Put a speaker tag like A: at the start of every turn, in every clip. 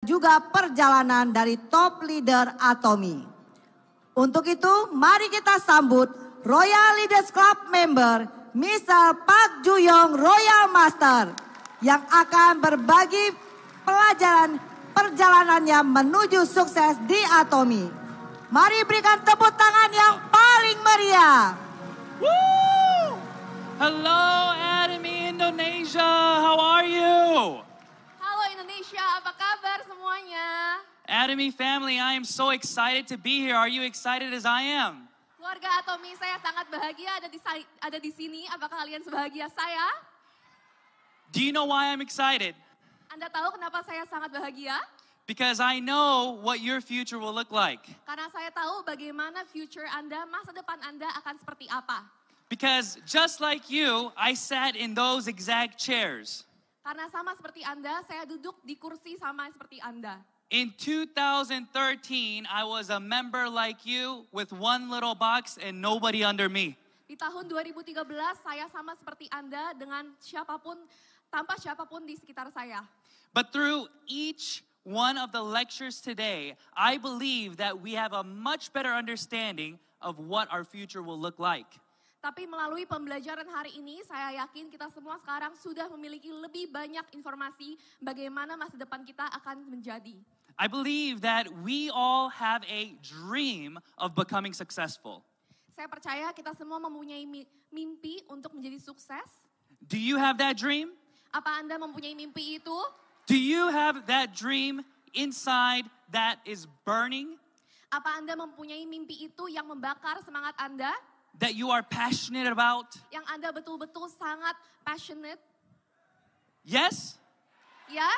A: juga perjalanan dari top leader Atomi. Untuk itu, mari kita sambut Royal Leaders Club member Misal Pak Juyong Royal Master yang akan berbagi pelajaran perjalanannya menuju sukses di Atomi. Mari berikan tepuk tangan
B: yang paling meriah. Woo! Hello, Atomi Indonesia. How are you? semuanya. family, I am so excited to be here. Are you excited as I am?
A: Keluarga Atomi, saya sangat bahagia ada di ada di sini. Apakah kalian sebahagia saya?
B: Do you know why I'm excited?
A: Anda tahu kenapa saya sangat bahagia?
B: Because I know what your future will look like.
A: Karena saya tahu bagaimana future Anda, masa depan Anda akan seperti apa.
B: Because just like you, I sat in those exact chairs.
A: Karena sama seperti Anda, saya duduk di kursi sama seperti Anda.
B: In 2013, I was a member like you with one little box and nobody under me.
A: Di tahun 2013, saya sama seperti Anda dengan siapapun, tanpa siapapun di sekitar saya.
B: But through each one of the lectures today, I believe that we have a much better understanding of what our future will look like.
A: Tapi melalui pembelajaran hari ini, saya yakin kita semua sekarang sudah memiliki lebih banyak informasi bagaimana masa depan kita akan menjadi.
B: I believe that we all have a dream of becoming successful.
A: Saya percaya kita semua mempunyai mimpi untuk menjadi sukses.
B: Do you have that dream?
A: Apa Anda mempunyai mimpi itu?
B: Do you have that dream inside that is burning?
A: Apa Anda mempunyai mimpi itu yang membakar semangat Anda?
B: that you are passionate about?
A: Yang Anda betul-betul sangat passionate? Yes? Yeah?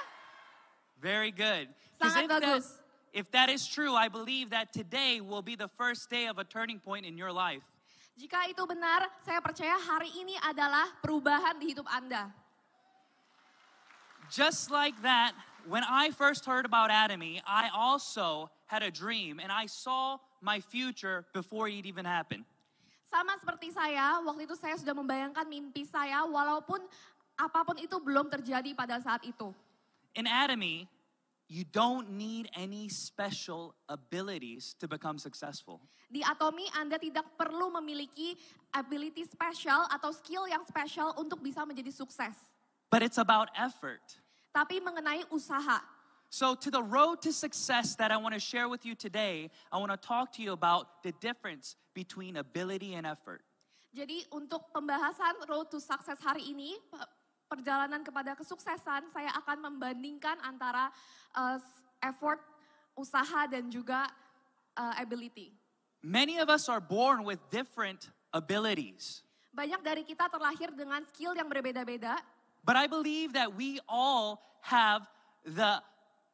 B: Very good. Sangat if bagus. That, if that is true, I believe that today will be the first day of a turning point in your life.
A: Jika itu benar, saya percaya hari ini adalah perubahan di hidup Anda.
B: Just like that, when I first heard about Atomy, I also had a dream and I saw my future before it even happened.
A: Sama seperti saya, waktu itu saya sudah membayangkan mimpi saya walaupun apapun itu belum terjadi pada saat itu.
B: In anatomy, you don't need any special abilities to become successful.
A: Di Atomi Anda tidak perlu memiliki ability special atau skill yang special untuk bisa menjadi
B: sukses. But it's about effort. Tapi mengenai usaha. So, to the road to success that I want to share with you today, I want to talk to you about the difference between ability and effort.
A: Jadi untuk pembahasan road to success hari ini, perjalanan kepada kesuksesan, saya akan membandingkan antara uh, effort, usaha dan juga uh, ability.
B: Many of us are born with different abilities.
A: Banyak dari kita terlahir dengan skill yang berbeda-beda.
B: But I believe that we all have the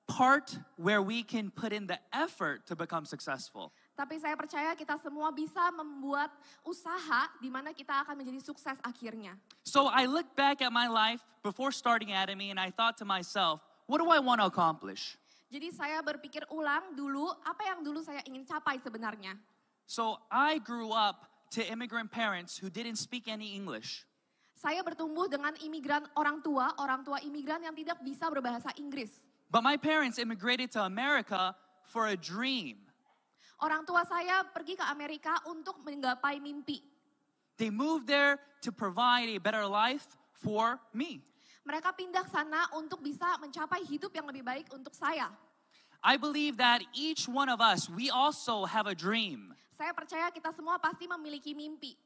B: part where we can put in the effort to become successful.
A: Tapi saya percaya kita semua bisa membuat usaha di mana kita akan menjadi sukses akhirnya.
B: So I look back at my life before starting Atomy and I thought to myself, what do I want to accomplish?
A: Jadi saya berpikir ulang dulu apa yang dulu saya ingin capai sebenarnya.
B: So I grew up to immigrant parents who didn't speak any English.
A: Saya bertumbuh dengan imigran orang tua, orang tua imigran yang tidak bisa berbahasa Inggris.
B: But my parents immigrated to America for a dream.
A: Orang tua saya pergi ke Amerika untuk menggapai mimpi.
B: They moved there to provide a better life for me.
A: Mereka pindah sana untuk bisa mencapai hidup yang lebih baik untuk saya.
B: I believe that each one of us, we also have a dream.
A: Saya percaya kita semua pasti memiliki mimpi.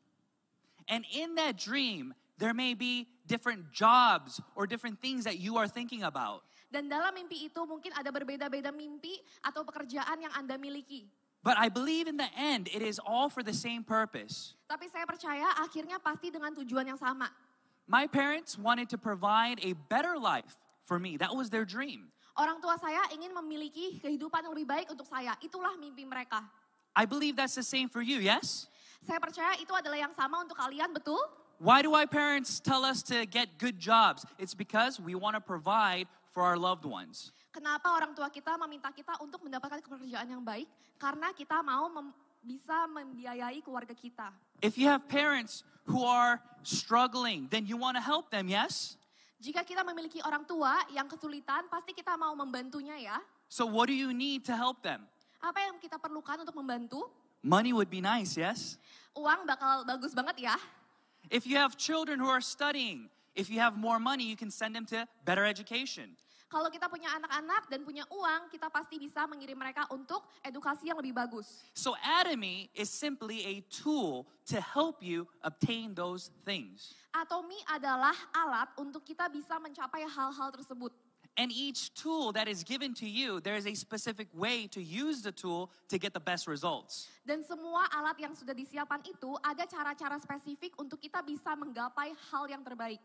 B: And in that dream, there may be different jobs or different things that you are thinking about.
A: Dan dalam mimpi itu mungkin ada berbeda-beda mimpi atau pekerjaan yang Anda miliki.
B: But I believe in the end it is all for the same purpose.
A: Tapi saya percaya akhirnya pasti dengan tujuan yang sama.
B: My parents wanted to provide a better life for me. That was their dream.
A: Orang tua saya ingin memiliki kehidupan yang lebih baik untuk saya. Itulah mimpi mereka.
B: I believe that's the same for you, yes?
A: Saya percaya itu adalah yang sama untuk kalian, betul?
B: Why do our parents tell us to get good jobs? It's because we want to provide for our loved ones.
A: Kenapa orang tua kita meminta kita untuk mendapatkan pekerjaan yang baik? Karena kita mau mem bisa membiayai keluarga kita.
B: If you have parents who are struggling, then you want to help them, yes?
A: Jika kita memiliki orang tua yang kesulitan, pasti kita mau membantunya ya.
B: So what do you need to help them?
A: Apa yang kita perlukan untuk membantu?
B: Money would be nice, yes?
A: Uang bakal bagus banget ya.
B: If you have children who are studying, If you have more money, you can send them to better education.
A: Kalau kita punya anak-anak dan punya uang, kita pasti bisa mengirim mereka untuk edukasi yang lebih bagus.
B: So Atomy is simply a tool to help you obtain those things.
A: Atomi adalah alat untuk kita bisa mencapai hal-hal tersebut.
B: And each tool that is given to you, there is a specific way to use the tool to get the best results.
A: Dan semua alat yang sudah disiapkan itu ada cara-cara spesifik untuk kita bisa menggapai hal yang terbaik.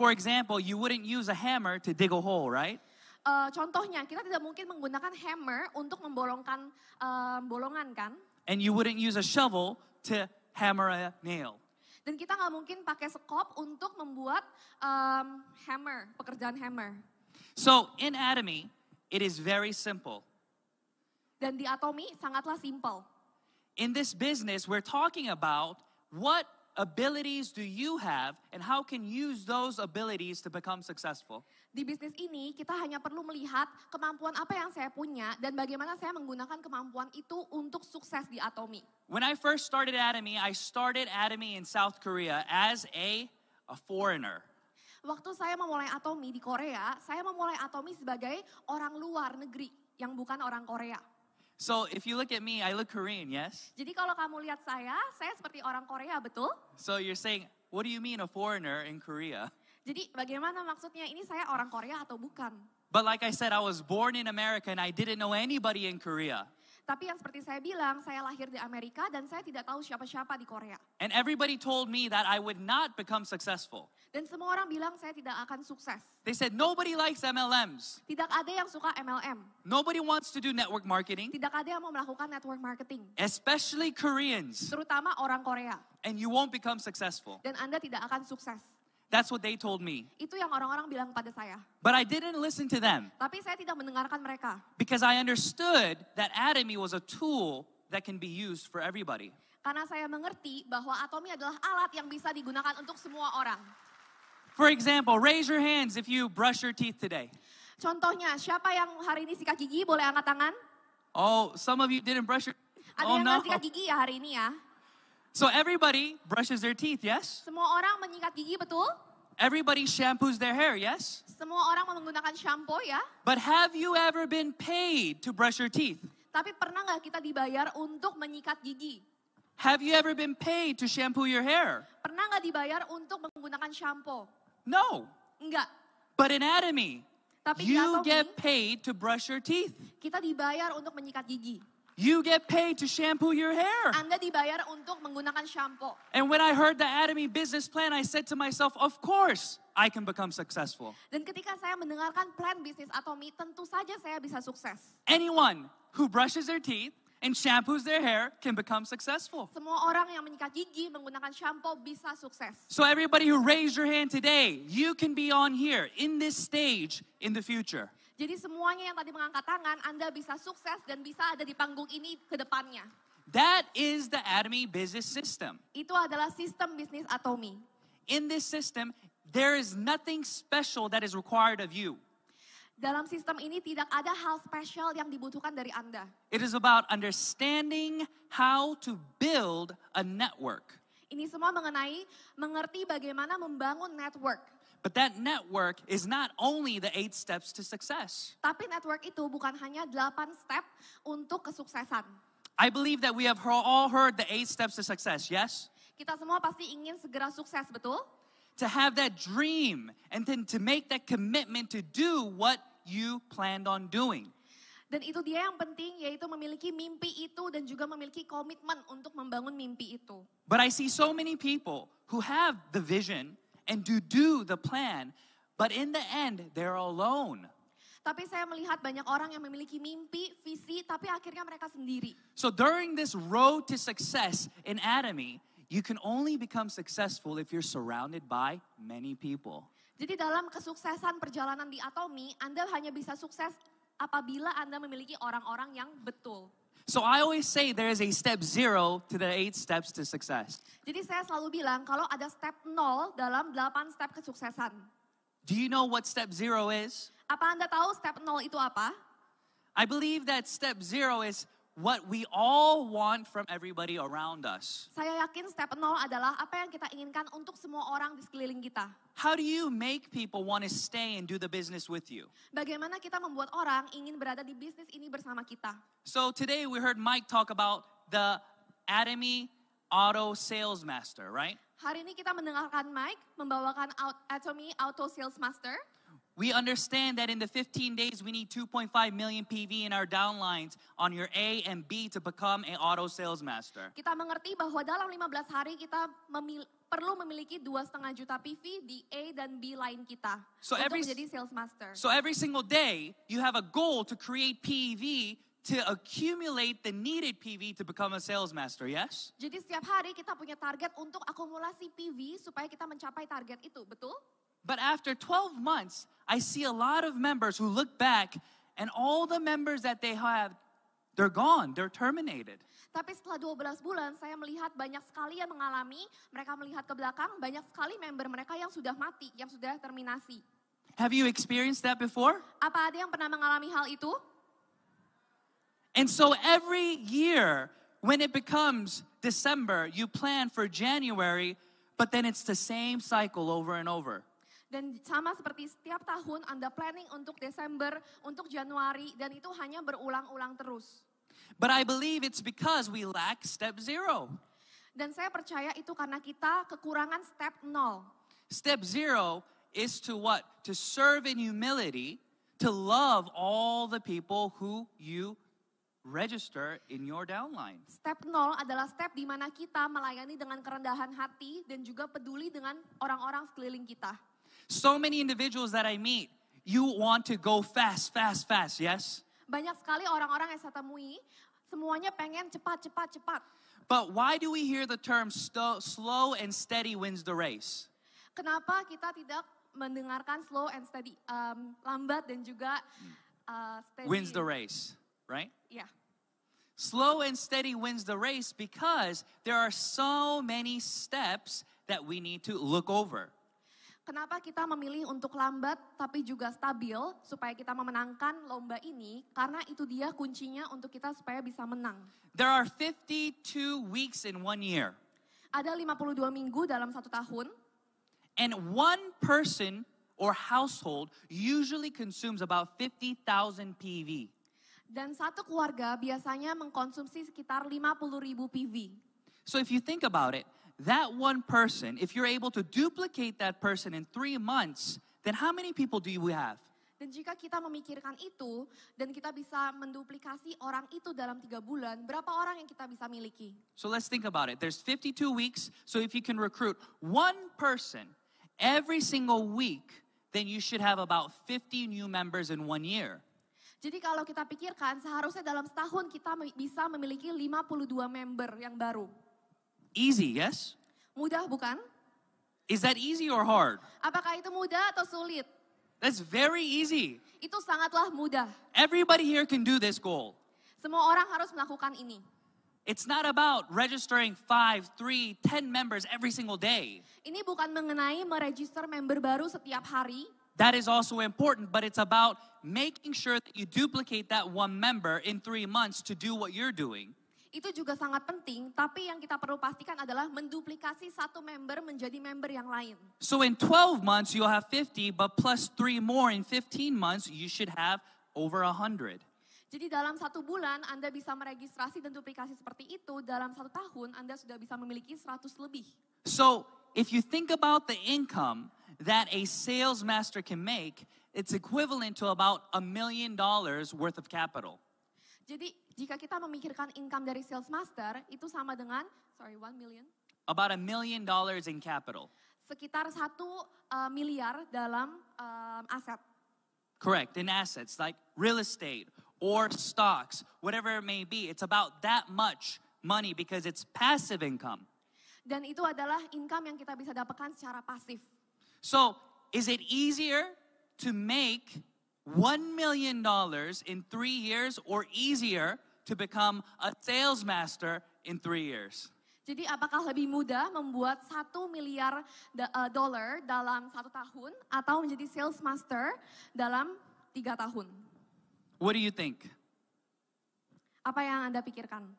B: For example, you wouldn't use a hammer to dig a hole, right?
A: Uh, contohnya, kita tidak mungkin menggunakan hammer untuk membolongkan uh, bolongan, kan?
B: And you wouldn't use a shovel to hammer a nail.
A: Dan kita nggak mungkin pakai sekop untuk membuat um, hammer, pekerjaan hammer.
B: So in anatomy, it is very simple.
A: Dan di atomi sangatlah simple.
B: In this business, we're talking about what abilities do you have and how can you use those abilities to become successful?
A: Di bisnis ini kita hanya perlu melihat kemampuan apa yang saya punya dan bagaimana saya menggunakan kemampuan itu untuk sukses di Atomi.
B: When I first started Atomi, I started Atomi in South Korea as a a foreigner.
A: Waktu saya memulai Atomi di Korea, saya memulai Atomi sebagai orang luar negeri yang bukan orang Korea.
B: So if you look at me, I look Korean, yes?
A: Jadi kalau kamu lihat saya, saya seperti orang Korea, betul?
B: So you're saying, what do you mean a foreigner in Korea?
A: Jadi bagaimana maksudnya ini saya orang Korea atau bukan?
B: But like I said, I was born in America and I didn't know anybody in Korea.
A: Tapi yang seperti saya bilang, saya lahir di Amerika dan saya tidak tahu siapa-siapa di Korea.
B: And everybody told me that I would not become successful.
A: Dan semua orang bilang saya tidak akan sukses.
B: They said nobody likes MLMs.
A: Tidak ada yang suka MLM.
B: Nobody wants to do network marketing.
A: Tidak ada yang mau melakukan network marketing.
B: Especially Koreans.
A: Terutama orang Korea.
B: And you won't become successful.
A: Dan Anda tidak akan sukses.
B: That's what they told me.
A: Itu yang orang-orang bilang pada saya.
B: But I didn't listen to them.
A: Tapi saya tidak mendengarkan mereka.
B: Because I understood that Atomy was a tool that can be used for everybody.
A: Karena saya mengerti bahwa Atomy adalah alat yang bisa digunakan untuk semua orang.
B: For example, raise your hands if you brush your teeth today.
A: Contohnya, siapa yang hari ini sikat gigi boleh angkat tangan?
B: Oh, some of you didn't brush your Ada oh, yang no. sikat gigi
A: ya hari ini ya?
B: So everybody brushes their teeth, yes?
A: Semua orang menyikat gigi, betul?
B: Everybody shampoos their hair, yes?
A: Semua orang menggunakan shampoo, ya?
B: But have you ever been paid to brush your teeth?
A: Tapi pernah nggak kita dibayar untuk menyikat gigi?
B: Have you ever been paid to shampoo your hair?
A: Pernah nggak dibayar untuk menggunakan shampoo? No. Enggak.
B: But anatomy, Tapi you get paid to brush your teeth.
A: Kita dibayar untuk menyikat gigi.
B: You get paid to shampoo your hair.
A: Anda dibayar untuk menggunakan shampoo.
B: And when I heard the Atomy business plan, I said to myself, of course, I can become successful.
A: Dan ketika saya mendengarkan plan bisnis Atomy, tentu saja saya bisa sukses.
B: Anyone who brushes their teeth and shampoos their hair can become successful.
A: Semua orang yang menyikat gigi menggunakan shampoo bisa sukses.
B: So everybody who raised your hand today, you can be on here in this stage in the future.
A: Jadi semuanya yang tadi mengangkat tangan, Anda bisa sukses dan bisa ada di panggung ini ke depannya.
B: That is the Atomy business system.
A: Itu adalah sistem bisnis Atomy. In this system, there
B: is nothing special that is required of you.
A: Dalam sistem ini tidak ada hal spesial yang dibutuhkan dari Anda.
B: It is about understanding how to build a network.
A: Ini semua mengenai mengerti bagaimana membangun network.
B: But that network is not only the eight steps to success.
A: Tapi network itu bukan hanya delapan step untuk kesuksesan.
B: I believe that we have all heard the eight steps to success, yes?
A: Kita semua pasti ingin segera sukses, betul?
B: To have that dream and then to make that commitment to do what you planned on doing.
A: Dan itu dia yang penting yaitu memiliki mimpi itu dan juga memiliki komitmen untuk membangun mimpi itu.
B: But I see so many people who have the vision and to do the plan, but in the end, they're alone.
A: Tapi saya melihat banyak orang yang memiliki mimpi, visi, tapi akhirnya mereka sendiri.
B: So during this road to success in Atomy, you can only become successful if you're surrounded by many people.
A: Jadi dalam kesuksesan perjalanan di Atomi, Anda hanya bisa sukses apabila Anda memiliki orang-orang yang betul.
B: So I always say there is a step zero to the eight steps to success.
A: Jadi saya selalu bilang kalau ada step nol dalam delapan step kesuksesan.
B: Do you know what step zero is? Apa Anda tahu step
A: nol itu apa?
B: I believe that step zero is what we all want from everybody around us.
A: Saya yakin step nol adalah apa yang kita inginkan untuk semua orang di sekeliling kita.
B: How do you make people want to stay and do the business with you?
A: Bagaimana kita membuat orang ingin berada di bisnis ini bersama kita?
B: So today we heard Mike talk about the Atomy Auto Sales Master, right?
A: Hari ini kita mendengarkan Mike membawakan Atomy Auto Sales Master.
B: We understand that in the 15 days, we need 2.5 million PV in our downlines on your A and B to become an auto sales master.
A: Kita mengerti bahwa dalam 15 hari kita memil perlu memiliki dua setengah juta PV di A dan B line kita so untuk every, menjadi sales master. So
B: every single day, you have a goal to create PV to accumulate the needed PV to become a sales master, yes?
A: Jadi setiap hari kita punya target untuk akumulasi PV supaya kita mencapai target itu, betul?
B: But after 12 months, I see a lot of members who look back and all the members that they have, they're gone, they're terminated.
A: Tapi setelah 12 bulan saya melihat banyak sekali yang mengalami, mereka melihat ke belakang banyak sekali member mereka yang sudah mati, yang sudah terminasi.
B: Have you experienced that before?
A: Apa ada yang pernah mengalami hal itu?
B: And so every year when it becomes December, you plan for January, but then it's the same cycle over and over.
A: Dan sama seperti setiap tahun Anda planning untuk Desember, untuk Januari, dan itu hanya berulang-ulang terus.
B: But I believe it's because we lack step zero.
A: Dan saya percaya itu karena kita kekurangan step nol.
B: Step zero is to what? To serve in humility, to love all the people who you register in your downline.
A: Step nol adalah step di mana kita melayani dengan kerendahan hati dan juga peduli dengan orang-orang sekeliling kita.
B: So many individuals that I meet, you want to go fast, fast, fast, yes?
A: Banyak sekali orang-orang yang saya temui, semuanya pengen cepat, cepat, cepat.
B: But why do we hear the term slow and steady wins the race?
A: Kenapa kita tidak mendengarkan slow and steady, um, lambat dan juga uh, steady? Wins the
B: race, right? Yeah. Slow and steady wins the race because there are so many steps that we need to look over.
A: Kenapa kita memilih untuk lambat tapi juga stabil supaya kita memenangkan lomba ini? Karena itu dia kuncinya untuk kita supaya bisa menang.
B: There are 52 weeks in one year.
A: Ada 52 minggu dalam satu tahun.
B: And one person or household usually consumes about 50,000 PV.
A: Dan satu keluarga biasanya mengkonsumsi sekitar 50.000 PV.
B: So if you think about it, that one person, if you're able to duplicate that person in three months, then how many people do you have?
A: Dan jika kita memikirkan itu dan kita bisa menduplikasi orang itu dalam tiga bulan, berapa orang yang kita bisa miliki?
B: So let's think about it. There's 52 weeks, so if you can recruit one person every single week, then you should have about 50 new members in one year.
A: Jadi kalau kita pikirkan seharusnya dalam setahun kita bisa memiliki 52 member yang baru.
B: Easy, yes? Mudah bukan? Is that easy or hard?
A: Apakah itu mudah atau sulit?
B: That's very easy.
A: Itu sangatlah mudah.
B: Everybody here can do this goal.
A: Semua orang harus melakukan ini.
B: It's not about registering 5, three, ten members every single day.
A: Ini bukan mengenai meregister member baru setiap hari.
B: That is also important, but it's about making sure that you duplicate that one member in three months to do what you're doing.
A: Itu juga sangat penting, tapi yang kita perlu pastikan adalah menduplikasi satu member menjadi member yang lain.
B: So in 12 months you'll have 50, but plus 3 more in 15 months you should have over 100.
A: Jadi dalam satu bulan Anda bisa meregistrasi dan duplikasi seperti itu, dalam satu tahun Anda sudah bisa memiliki 100 lebih.
B: So, if you think about the income that a sales master can make, it's equivalent to about a million dollars worth of capital.
A: Jadi jika kita memikirkan income dari sales master itu sama dengan sorry one million.
B: About a million dollars in capital.
A: Sekitar satu uh, miliar dalam um, aset.
B: Correct, in assets like real estate or stocks, whatever it may be. It's about that much money because it's passive income.
A: Dan itu adalah income yang kita bisa dapatkan secara pasif.
B: So, is it easier to make $1 million in three years or easier to become a sales master in three years.
A: Jadi apakah lebih mudah membuat satu miliar eh, dollar dalam satu tahun atau menjadi sales master dalam tiga tahun?
B: What do you think?
A: Apa yang Anda pikirkan?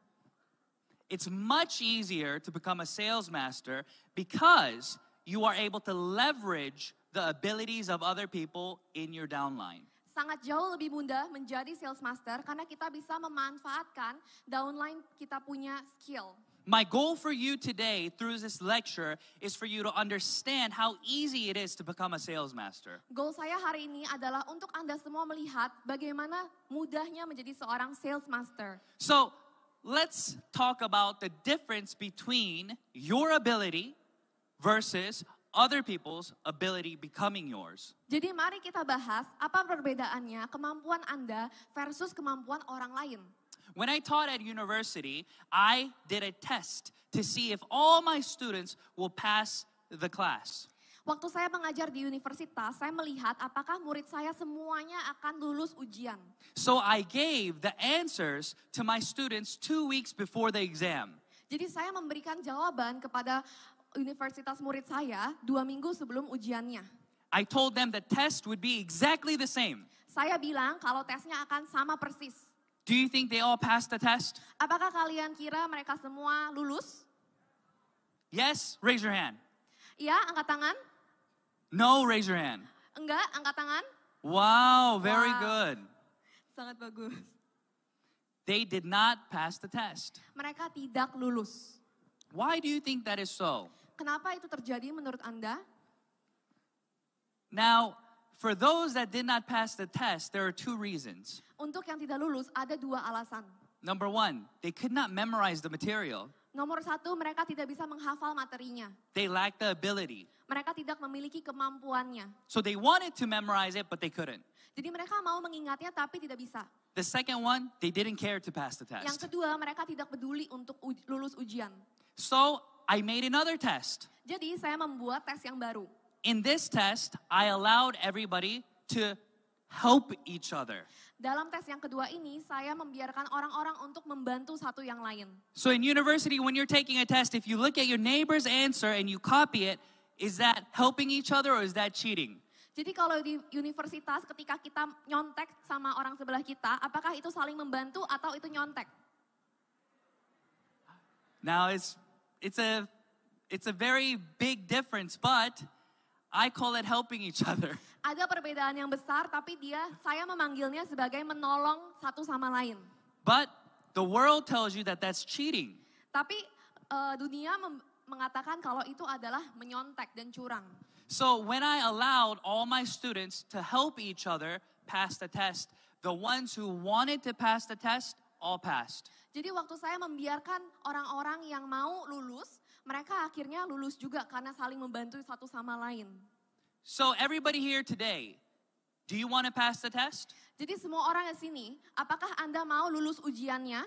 B: It's much easier to become a sales master because you are able to leverage the abilities of other people in your downline.
A: sangat jauh lebih mudah menjadi sales master karena kita bisa memanfaatkan downline kita punya skill.
B: My goal for you today through this lecture is for you to understand how easy it is to become a sales master.
A: Goal saya hari ini adalah untuk Anda semua melihat bagaimana mudahnya menjadi seorang sales master.
B: So, let's talk about the difference between your ability versus other people's ability becoming yours.
A: Jadi mari kita bahas apa perbedaannya kemampuan Anda versus kemampuan orang lain.
B: When I taught at university, I did a test to see if all my students will pass the class.
A: Waktu saya mengajar di universitas, saya melihat apakah murid saya semuanya akan lulus ujian.
B: So I gave the answers to my students two weeks before the exam.
A: Jadi saya memberikan jawaban kepada universitas murid saya dua minggu sebelum ujiannya.
B: I told them the test would be exactly the same.
A: Saya bilang kalau tesnya akan sama persis.
B: Do you think they all passed the test?
A: Apakah kalian kira mereka semua lulus?
B: Yes, raise your hand.
A: Iya, angkat tangan.
B: No, raise your hand.
A: Enggak, angkat tangan.
B: Wow, very wow. good.
A: Sangat bagus.
B: They did not pass the test.
A: Mereka tidak lulus. Why do
B: you think that is so?
A: Kenapa itu terjadi menurut Anda?
B: Now, for those that did not pass the test, there are two reasons.
A: Untuk yang tidak lulus ada dua alasan.
B: Number one, they could not memorize the material.
A: Nomor satu, mereka tidak bisa menghafal materinya.
B: They lack the ability.
A: Mereka tidak memiliki kemampuannya.
B: So they wanted to memorize it, but they couldn't.
A: Jadi mereka mau mengingatnya tapi tidak bisa.
B: The second one, they didn't care to pass the test. Yang
A: kedua, mereka tidak peduli untuk uj lulus ujian.
B: So I made another test.
A: Jadi saya membuat tes yang baru.
B: In this test, I allowed everybody to help each other.
A: Dalam tes yang kedua ini, saya membiarkan orang-orang untuk membantu satu yang lain.
B: So in university, when you're taking a test, if you look at your neighbor's answer and you copy it, is that helping each other or is that cheating?
A: Jadi kalau di universitas ketika kita nyontek sama orang sebelah kita, apakah itu saling membantu atau itu nyontek?
B: Now it's it's a it's a very big difference, but I call it helping each other.
A: Ada perbedaan yang besar, tapi dia saya memanggilnya sebagai menolong satu sama lain.
B: But the world tells you that that's cheating.
A: Tapi uh, dunia mengatakan kalau itu adalah menyontek dan curang.
B: So when I allowed all my students to help each other pass the test, the ones who wanted to pass the test all passed.
A: Jadi waktu saya membiarkan orang-orang yang mau lulus, mereka akhirnya lulus juga karena saling membantu satu sama lain.
B: So everybody here today, do you want to pass the test?
A: Jadi semua orang di sini, apakah Anda mau lulus ujiannya?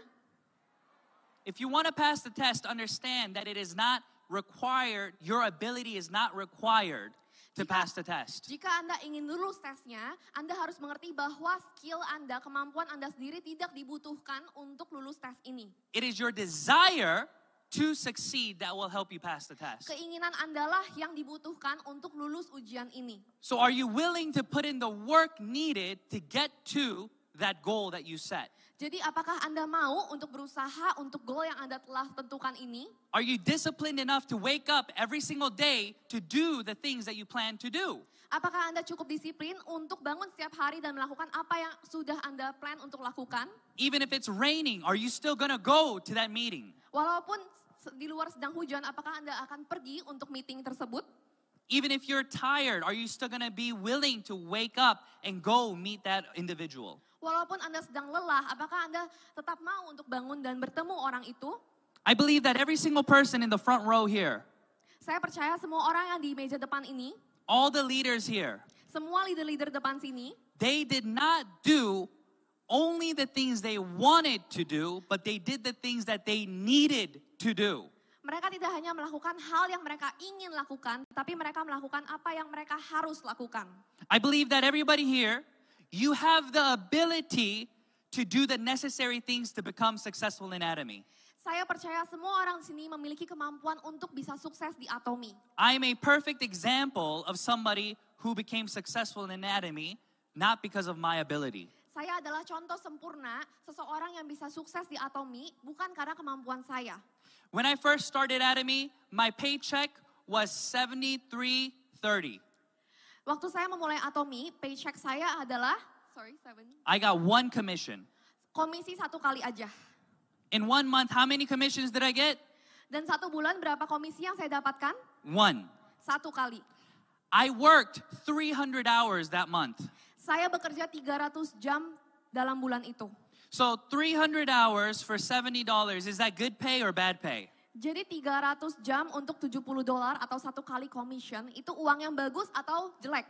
B: If you want to pass the test, understand that it is not required, your ability is not required to pass the test.
A: Jika Anda ingin lulus tesnya, Anda harus mengerti bahwa skill Anda, kemampuan Anda sendiri tidak dibutuhkan untuk lulus tes ini.
B: It is your desire to succeed that will help you pass the test.
A: Keinginan Andalah yang dibutuhkan untuk lulus ujian ini.
B: So are you willing to put in the work needed to get to that goal that you set?
A: Jadi apakah Anda mau untuk berusaha untuk goal yang Anda telah tentukan ini?
B: Are you disciplined enough to wake up every single day to do the things that you plan to do? Apakah Anda
A: cukup disiplin untuk bangun setiap hari dan melakukan apa yang sudah Anda plan untuk lakukan?
B: Even if it's raining, are you still gonna go to that meeting?
A: Walaupun di luar sedang hujan, apakah Anda akan pergi untuk meeting tersebut?
B: Even if you're tired, are you still going to be willing to wake up and go meet that individual?
A: walaupun Anda sedang lelah, apakah Anda tetap mau untuk bangun dan bertemu orang itu?
B: I believe that every single person in the front row here,
A: saya percaya semua orang yang di meja depan ini,
B: all the leaders here,
A: semua leader-leader depan sini,
B: they did not do only the things they wanted to do, but they did the things that they needed to do.
A: Mereka tidak hanya melakukan hal yang mereka ingin lakukan, tapi mereka melakukan apa yang mereka harus lakukan.
B: I believe that everybody here you have the ability to do the necessary things to become successful in Atomy.
A: Saya percaya semua orang di sini memiliki kemampuan untuk bisa sukses di Atomi.
B: I am a perfect example of somebody who became successful in anatomy not because of my ability.
A: Saya adalah contoh sempurna seseorang yang bisa sukses di Atomi bukan karena kemampuan saya.
B: When I first started anatomy, my paycheck was 7330.
A: Waktu saya memulai Atomi, paycheck saya adalah sorry,
B: seven. I got one commission.
A: Komisi satu kali aja.
B: In one month, how many commissions did I get?
A: Dan satu bulan berapa komisi yang saya dapatkan? One. Satu kali.
B: I worked 300 hours that month.
A: Saya bekerja 300 jam dalam bulan itu.
B: So 300 hours for $70, is that good pay or bad pay?
A: Jadi 300 jam untuk 70 dolar atau satu kali commission itu uang yang bagus atau jelek?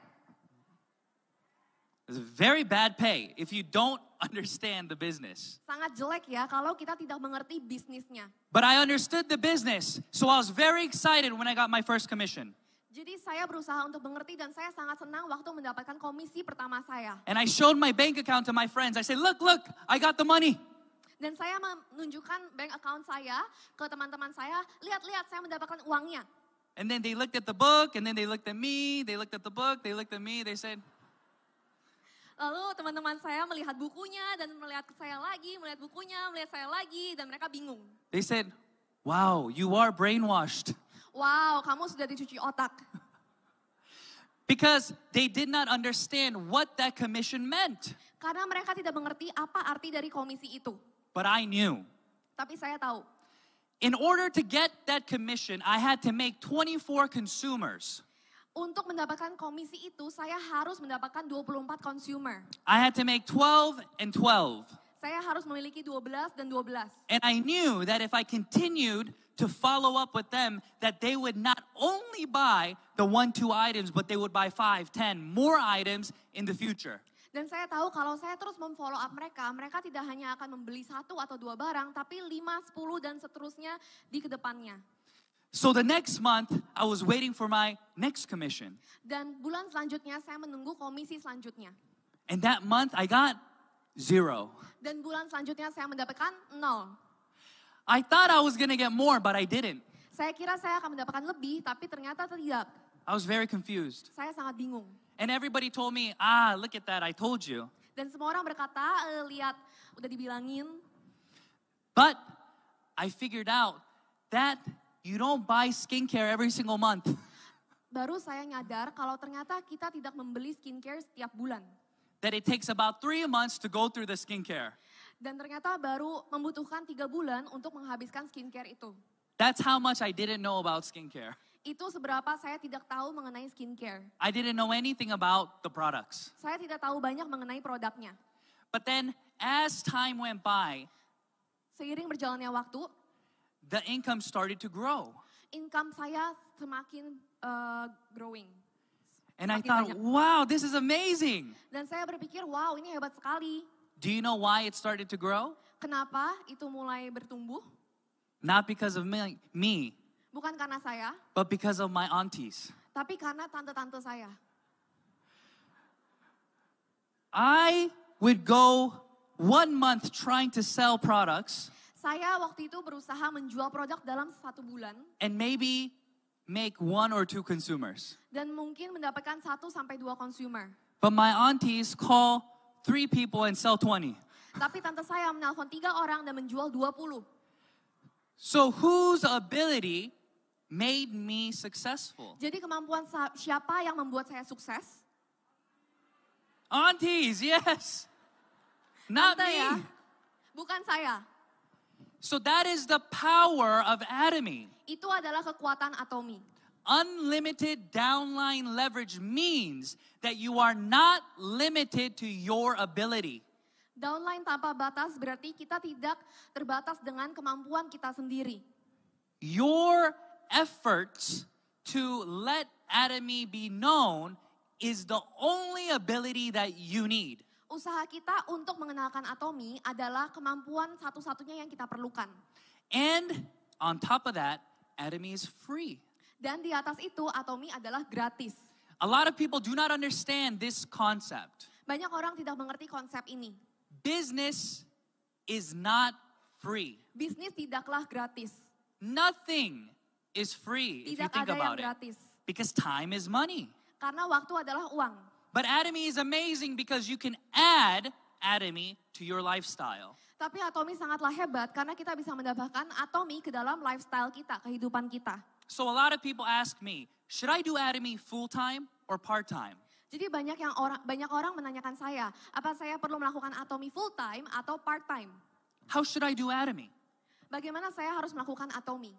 B: It's very bad pay if you don't understand the business.
A: Sangat jelek ya kalau kita tidak mengerti bisnisnya.
B: But I understood the business, so I was very excited when I got my first commission.
A: Jadi saya berusaha untuk mengerti dan saya sangat senang waktu mendapatkan komisi pertama saya.
B: And I showed my bank account to my friends. I said, "Look, look, I got the money."
A: Dan saya menunjukkan bank account saya ke teman-teman saya, lihat-lihat saya
B: mendapatkan uangnya. And then they looked at the book, and then they looked at me, they looked at the book, they looked at me, they said,
A: Lalu teman-teman saya melihat bukunya dan melihat saya lagi, melihat bukunya, melihat saya lagi dan mereka bingung.
B: They said, "Wow, you are brainwashed."
A: Wow, kamu sudah dicuci otak.
B: Because they did not understand what that commission meant. Karena mereka tidak mengerti apa arti dari komisi itu. But I knew.
A: Tapi saya tahu.
B: In order to get that commission, I had to make 24 consumers.
A: Untuk mendapatkan komisi itu, saya harus mendapatkan 24 consumer.
B: I had to make 12 and 12.
A: Saya harus memiliki 12 dan 12.
B: And I knew that if I continued to follow up with them that they would not only buy the one two items but they would buy five ten more items in the future
A: Dan saya tahu kalau saya terus memfollow up mereka, mereka tidak hanya akan membeli satu atau dua barang, tapi lima, sepuluh, dan seterusnya di kedepannya.
B: So the next month, I was waiting for my next commission.
A: Dan bulan selanjutnya saya menunggu komisi selanjutnya.
B: And that month I got zero.
A: Dan bulan selanjutnya saya mendapatkan nol.
B: I thought I was gonna get more, but I didn't.
A: Saya kira saya akan mendapatkan lebih, tapi ternyata tidak.
B: I was very confused.
A: Saya sangat bingung.
B: And everybody told me, ah, look at that, I told you.
A: Dan semua orang berkata, e, eh, lihat, udah dibilangin.
B: But I figured out that you don't buy skincare every single month.
A: Baru saya nyadar kalau ternyata kita tidak membeli skincare setiap bulan.
B: That it takes about three months to go through the skincare.
A: Dan ternyata baru membutuhkan tiga bulan untuk menghabiskan skincare itu.
B: That's how much I didn't know about skincare.
A: Itu seberapa saya tidak tahu mengenai skincare.
B: I didn't know anything about the products.
A: Saya tidak tahu banyak mengenai produknya.
B: But then as time went by,
A: seiring berjalannya waktu,
B: the income started to grow.
A: Income saya semakin uh, growing.
B: And I thought, banyak. wow, this is amazing.
A: Dan saya berpikir, wow, ini hebat sekali.
B: Do you know why it started to grow?
A: Kenapa itu mulai bertumbuh?
B: Not because of me, me
A: Bukan karena saya.
B: But because of my aunties.
A: Tapi karena tante-tante saya.
B: I would go one month trying to sell products.
A: Saya waktu itu berusaha menjual produk dalam satu bulan.
B: And maybe make one or two consumers.
A: Dan mungkin mendapatkan satu sampai dua consumer.
B: But my aunties call three people and sell 20.
A: Tapi tante saya menelpon tiga orang dan menjual 20.
B: So whose ability
A: made me successful. Jadi kemampuan siapa yang membuat saya sukses?
B: Aunties, yes. Not Tante, me. Ya?
A: Bukan saya.
B: So that is the power of atomy. Itu adalah kekuatan atomi. Unlimited downline leverage means that you are not limited to your ability.
A: Downline tanpa batas berarti kita tidak terbatas dengan kemampuan kita sendiri.
B: Your efforts to let Atomy be known is the only ability that you need.
A: Usaha kita untuk mengenalkan Atomi adalah kemampuan satu-satunya yang kita perlukan.
B: And on top of that, Atomi is free. Dan di atas itu Atomi adalah gratis. A lot of people do not understand
A: this concept. Banyak orang tidak mengerti konsep ini. Business
B: is not free. Bisnis tidaklah gratis. Nothing is free Tidak if you think ada about yang gratis. it. Because time is money.
A: Karena waktu adalah uang.
B: But atomy is amazing because you can add atomy to your lifestyle.
A: Tapi atomi sangatlah hebat karena kita bisa mendapatkan atomi ke dalam lifestyle kita, kehidupan kita.
B: So a lot of people ask me, should I do atomy full time or part time?
A: Jadi banyak yang orang banyak orang menanyakan saya, apa saya perlu melakukan atomi full time atau part time?
B: How should I do atomy?
A: Bagaimana saya harus melakukan atomi?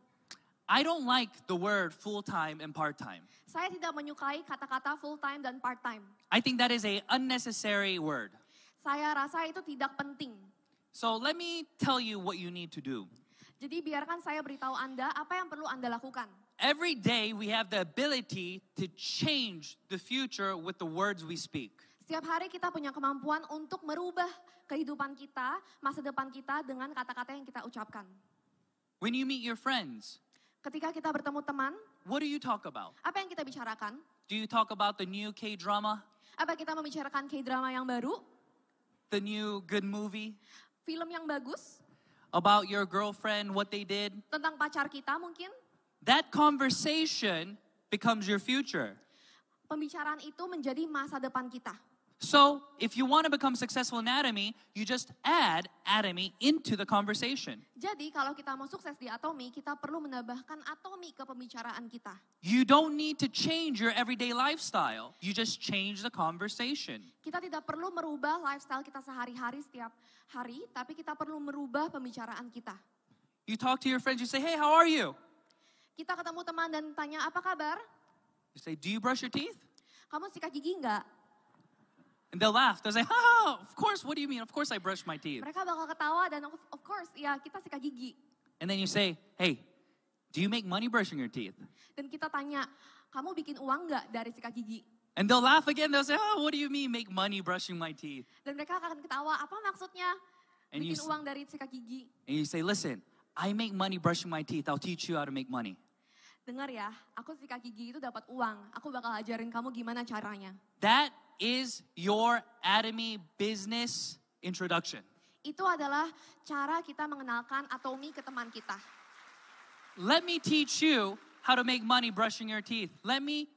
B: I don't like the word full time and part time.
A: Saya tidak menyukai kata-kata full time dan part time.
B: I think that is a unnecessary word.
A: Saya rasa itu tidak penting.
B: So let me tell you what you need to do.
A: Jadi biarkan saya beritahu Anda apa yang perlu Anda lakukan.
B: Every day we have the ability to change the future with the words we speak.
A: Setiap hari kita punya kemampuan untuk merubah kehidupan kita, masa depan kita dengan kata-kata yang kita ucapkan.
B: When you meet your friends, Ketika kita bertemu teman, what do you talk about?
A: Apa yang kita bicarakan?
B: Do you talk about the new K-drama?
A: Apa kita membicarakan K-drama yang baru?
B: The new good movie? Film yang bagus? About your girlfriend, what they did?
A: Tentang pacar kita mungkin?
B: That conversation becomes your future.
A: Pembicaraan itu menjadi masa depan kita.
B: So, if you want to become successful in Atomy, you just add Atomy into the conversation.
A: Jadi, kalau kita mau sukses di atomi, kita perlu menambahkan atomi ke pembicaraan kita.
B: You don't need to change your everyday lifestyle. You just change the conversation.
A: Kita tidak perlu merubah lifestyle kita sehari-hari setiap hari, tapi kita perlu merubah pembicaraan kita.
B: You talk to your friends, you say, "Hey, how are you?"
A: Kita ketemu teman dan tanya, "Apa kabar?"
B: You say, "Do you brush your teeth?"
A: Kamu sikat gigi enggak?
B: And they'll laugh. They'll say, oh, of course, what do you mean? Of course I brush my teeth.
A: Mereka bakal ketawa dan of, of course, ya kita sikat gigi.
B: And then you say, hey, do you make money brushing your teeth?
A: Dan kita tanya, kamu bikin uang nggak dari sikat gigi?
B: And they'll laugh again. They'll say, oh, what do you mean make money brushing my teeth?
A: Dan mereka akan ketawa, apa maksudnya? And bikin you, uang dari sikat gigi.
B: And you say, listen, I make money brushing my teeth. I'll teach you how to make money.
A: Dengar ya, aku sikat gigi itu dapat uang. Aku bakal ajarin kamu gimana caranya.
B: That is your Atomy business introduction.
A: Itu adalah cara kita mengenalkan Atomy ke teman kita.
B: Let me teach you how to make money brushing your teeth. Let me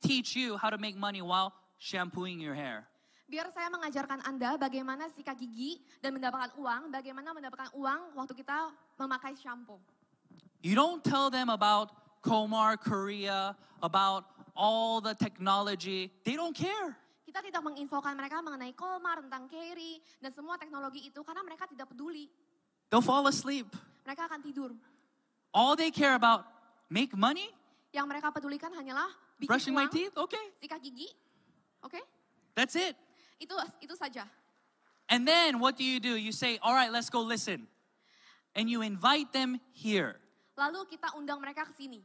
B: teach you how to make money while shampooing your hair.
A: Biar saya mengajarkan Anda bagaimana sikat gigi dan mendapatkan uang, bagaimana mendapatkan uang waktu kita memakai shampoo.
B: You don't tell them about Komar Korea, about all the technology. They don't care.
A: Kita tidak menginfokan mereka mengenai Colmar, tentang Carry, dan semua teknologi itu karena mereka tidak peduli.
B: They'll fall asleep.
A: Mereka akan tidur.
B: All they care about make money.
A: Yang mereka pedulikan hanyalah
B: brushing uang, my teeth, okay.
A: Sikat gigi, Okay? That's it. Itu itu saja.
B: And then what do you do? You say, "All right, let's go listen." And you invite them here.
A: Lalu kita undang mereka ke sini.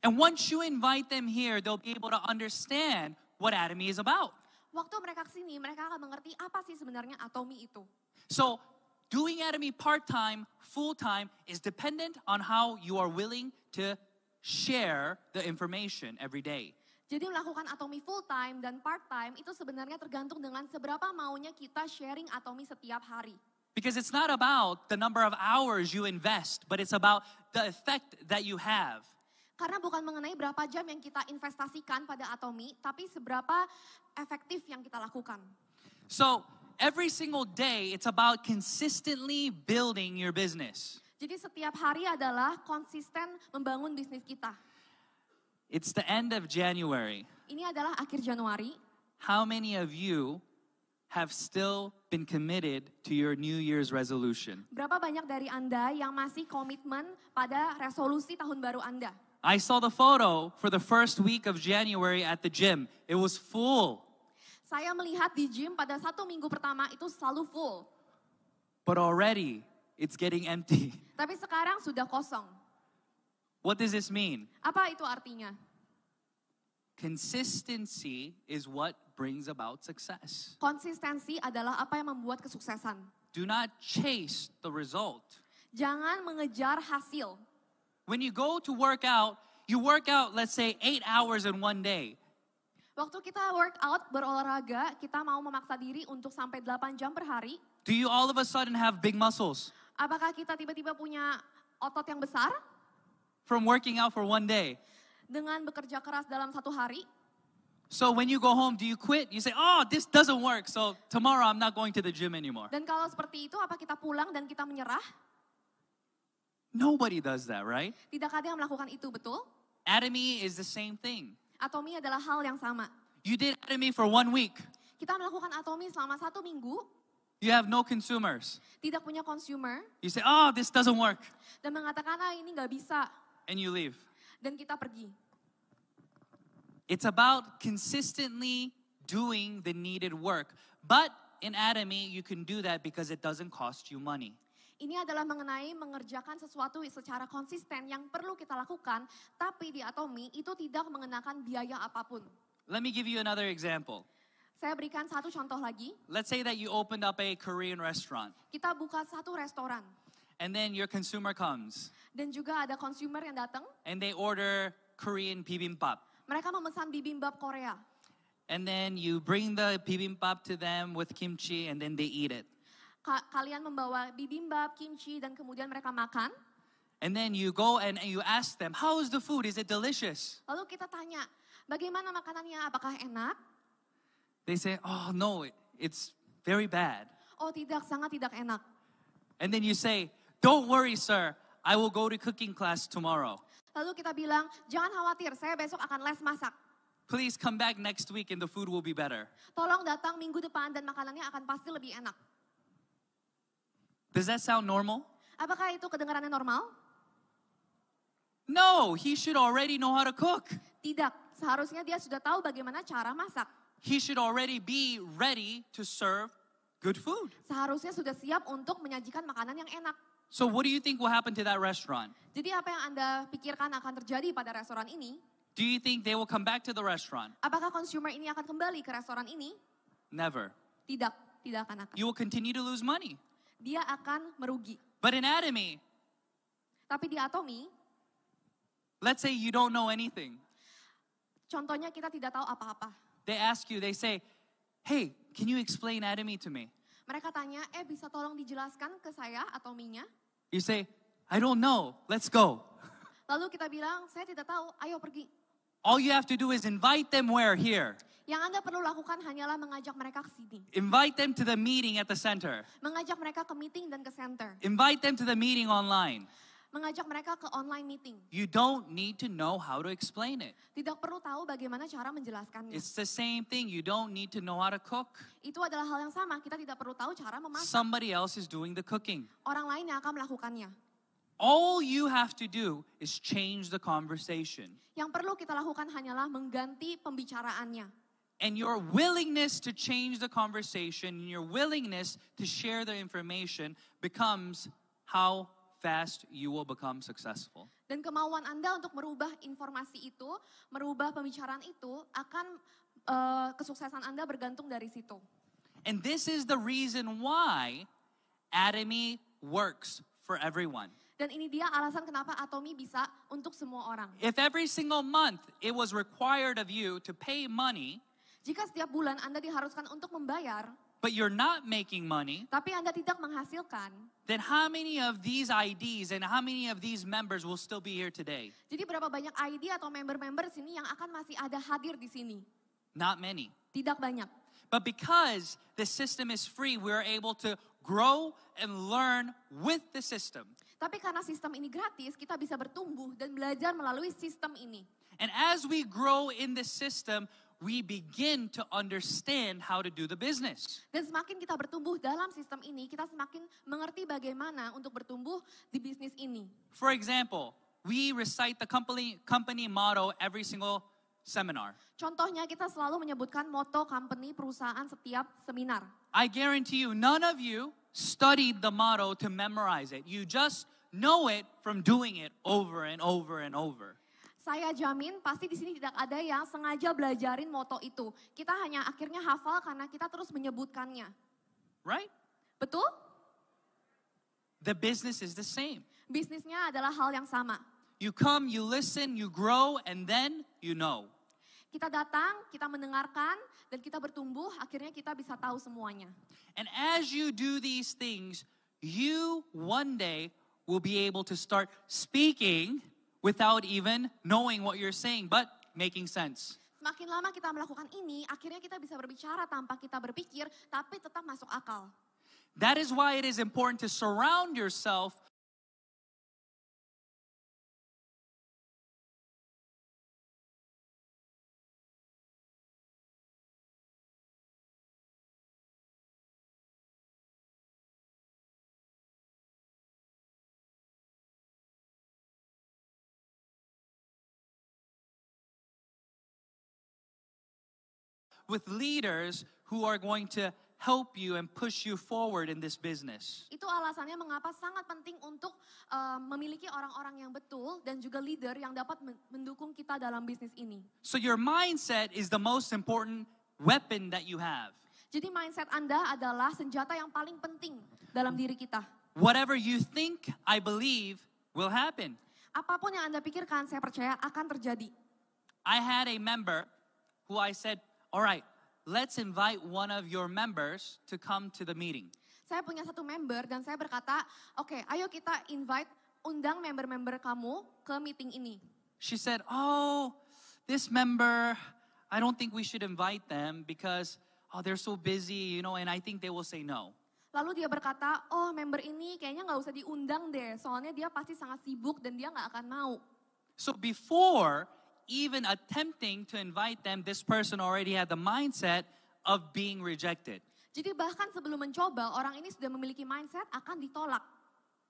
B: And once you invite them here, they'll be able to understand what atomy is about.
A: Waktu mereka kesini, mereka akan mengerti apa sih sebenarnya atomi itu.
B: So, doing atomy part-time, full-time is dependent on how you are willing to share the information every day.
A: Jadi melakukan atomi full time dan part time itu sebenarnya tergantung dengan seberapa maunya kita sharing atomi setiap hari.
B: Because it's not about the number of hours you invest, but it's about the effect that you have.
A: Karena bukan mengenai berapa jam yang kita investasikan pada Atomi, tapi seberapa efektif yang kita lakukan.
B: So, every single day it's about consistently building your business.
A: Jadi setiap hari adalah konsisten membangun bisnis kita.
B: It's the end of January.
A: Ini adalah akhir Januari.
B: How many of you have still been committed to your New Year's resolution?
A: Berapa banyak dari Anda yang masih komitmen pada resolusi tahun baru Anda?
B: I saw the photo for the first week of January at the gym. It was full.
A: Saya melihat di gym pada satu minggu pertama itu selalu full.
B: But already it's getting empty.
A: Tapi sekarang sudah kosong.
B: What does this mean?
A: Apa itu artinya?
B: Consistency is what brings about success.
A: Konsistensi adalah apa yang membuat kesuksesan.
B: Do not chase the result.
A: Jangan mengejar hasil.
B: When you go to work out, you work out let's say 8 hours in one day.
A: Waktu kita workout, berolahraga, kita mau memaksa diri untuk sampai 8 jam per hari.
B: Do you all of a sudden have big muscles?
A: Apakah kita tiba-tiba punya otot yang besar?
B: From working out for one day.
A: Dengan bekerja keras dalam satu hari.
B: So when you go home, do you quit? You say, "Oh, this doesn't work. So tomorrow I'm not going to the gym anymore."
A: Dan kalau seperti itu, apa kita pulang dan kita menyerah?
B: Nobody does that, right?
A: Tidak ada yang melakukan itu, betul?
B: Atomy is the same thing.
A: Atomi adalah hal yang sama.
B: You did atomy for one week.
A: Kita melakukan atomi selama satu minggu.
B: You have no consumers.
A: Tidak punya consumer.
B: You say, oh, this doesn't work.
A: Dan mengatakan, ah, ini nggak bisa. And you leave. Dan kita pergi.
B: It's about consistently doing the needed work. But in atomy, you can do that because it doesn't cost you money.
A: Ini adalah mengenai mengerjakan sesuatu secara konsisten yang perlu kita lakukan, tapi di Atomi itu tidak mengenakan biaya apapun.
B: Let me give you another example.
A: Saya berikan satu contoh lagi.
B: Let's say that you opened up a Korean restaurant.
A: Kita buka satu restoran.
B: And then your consumer comes.
A: Dan juga ada consumer yang datang.
B: And they order Korean bibimbap.
A: Mereka memesan bibimbap Korea.
B: And then you bring the bibimbap to them with kimchi and then they eat it.
A: Ka kalian membawa bibimbap, kimchi, dan kemudian mereka makan.
B: And then you go and, and you ask them, how is the food? Is it delicious?
A: Lalu kita tanya, bagaimana makanannya? Apakah enak?
B: They say, oh no, it, it's very bad.
A: Oh tidak, sangat tidak enak.
B: And then you say, don't worry sir, I will go to cooking class tomorrow.
A: Lalu kita bilang, jangan khawatir, saya besok akan les masak.
B: Please come back next week and the food will be better.
A: Tolong datang minggu depan dan makanannya akan pasti lebih enak.
B: Does that sound normal?
A: Apakah itu kedengarannya normal?
B: No, he should already know how to cook.
A: Tidak, seharusnya dia sudah tahu bagaimana cara masak.
B: He should already be ready to serve good food.
A: Seharusnya sudah siap untuk menyajikan makanan yang enak.
B: So what do you think will happen to that restaurant?
A: Jadi apa yang Anda pikirkan akan terjadi pada restoran ini?
B: Do you think they will come back to the restaurant?
A: Apakah consumer ini akan kembali ke restoran ini? Never. Tidak, tidak akan akan. You will continue to lose money dia akan merugi.
B: But in anatomy,
A: tapi di atomi,
B: let's say you don't know anything.
A: Contohnya kita tidak tahu apa-apa.
B: They ask you, they say, hey, can you explain anatomy to me?
A: Mereka tanya, eh bisa tolong dijelaskan ke saya atominya?
B: You say, I don't know, let's go.
A: Lalu kita bilang, saya tidak tahu, ayo pergi.
B: All you have to do is invite them where? Here.
A: Yang Anda perlu lakukan hanyalah mengajak mereka ke sini.
B: Invite them to the meeting at the center.
A: Mengajak mereka ke meeting dan ke center.
B: Invite them to the meeting online.
A: Mengajak mereka ke online meeting.
B: You don't need to know how to explain it.
A: Tidak perlu tahu bagaimana cara menjelaskannya.
B: It's the same thing. You don't need to know how to cook.
A: Itu adalah hal yang sama. Kita tidak perlu tahu cara memasak.
B: Somebody else is doing the cooking.
A: Orang lain yang akan melakukannya.
B: All you have to do is change the conversation.
A: Yang perlu kita lakukan hanyalah mengganti pembicaraannya.
B: And your willingness to change the conversation your willingness to share the information becomes how fast you will become successful.
A: Dan kemauan Anda untuk merubah informasi itu, merubah pembicaraan itu akan uh, kesuksesan Anda bergantung dari situ.
B: And this is the reason why Atomy works for everyone.
A: Dan ini dia alasan kenapa Atomi bisa untuk semua orang. If
B: every single month it was required of you to pay money,
A: jika setiap bulan Anda diharuskan untuk membayar,
B: but you're not making money,
A: tapi Anda tidak menghasilkan,
B: then how many of these IDs and how many of these members will still be here today?
A: Jadi berapa banyak ID atau member-member sini yang akan masih ada hadir di sini? Not many. Tidak banyak.
B: But because the system is free, we're able to grow and learn with the system.
A: Tapi karena sistem ini gratis, kita bisa bertumbuh dan belajar melalui sistem ini.
B: And as we grow in the system, we begin to understand how to do the business.
A: Dan semakin kita bertumbuh dalam sistem ini, kita semakin mengerti bagaimana untuk bertumbuh di bisnis ini.
B: For example, we recite the company company motto every single seminar.
A: Contohnya kita selalu menyebutkan moto company perusahaan setiap seminar.
B: I guarantee you none of you studied the motto to memorize it. You just know it from doing it over and over and over.
A: Saya jamin pasti di sini tidak ada yang sengaja belajarin moto itu. Kita hanya akhirnya hafal karena kita terus menyebutkannya. Right? Betul?
B: The business is the same.
A: Bisnisnya adalah hal yang sama.
B: You come, you listen, you grow, and then you know.
A: Kita datang, kita mendengarkan, dan kita bertumbuh. Akhirnya kita bisa tahu semuanya.
B: And as you do these things, you one day will be able to start speaking without even knowing what you're saying, but making sense.
A: Semakin lama kita melakukan ini, akhirnya kita bisa berbicara tanpa kita berpikir, tapi tetap masuk akal.
B: That is why it is important to surround yourself with leaders who are going to help you and push you forward in this business.
A: Itu alasannya mengapa sangat penting untuk uh, memiliki orang-orang yang betul dan juga leader yang dapat mendukung kita dalam bisnis ini.
B: So your mindset is the most important weapon that you have.
A: Jadi mindset Anda adalah senjata yang paling penting dalam diri kita.
B: Whatever you think, I believe will happen. Apapun yang Anda pikirkan, saya percaya akan terjadi. I had a member who I said All right, let's invite one of your members to come to the meeting.
A: Saya punya satu member dan saya berkata, oke, okay, ayo kita invite undang member-member kamu ke meeting ini.
B: She said, oh, this member, I don't think we should invite them because oh they're so busy, you know, and I think they will say no.
A: Lalu dia berkata, oh member ini kayaknya nggak usah diundang deh, soalnya dia pasti sangat sibuk dan dia nggak akan mau.
B: So before even attempting to invite them, this person already had the mindset of being rejected.
A: Jadi bahkan sebelum mencoba, orang ini sudah memiliki mindset akan ditolak.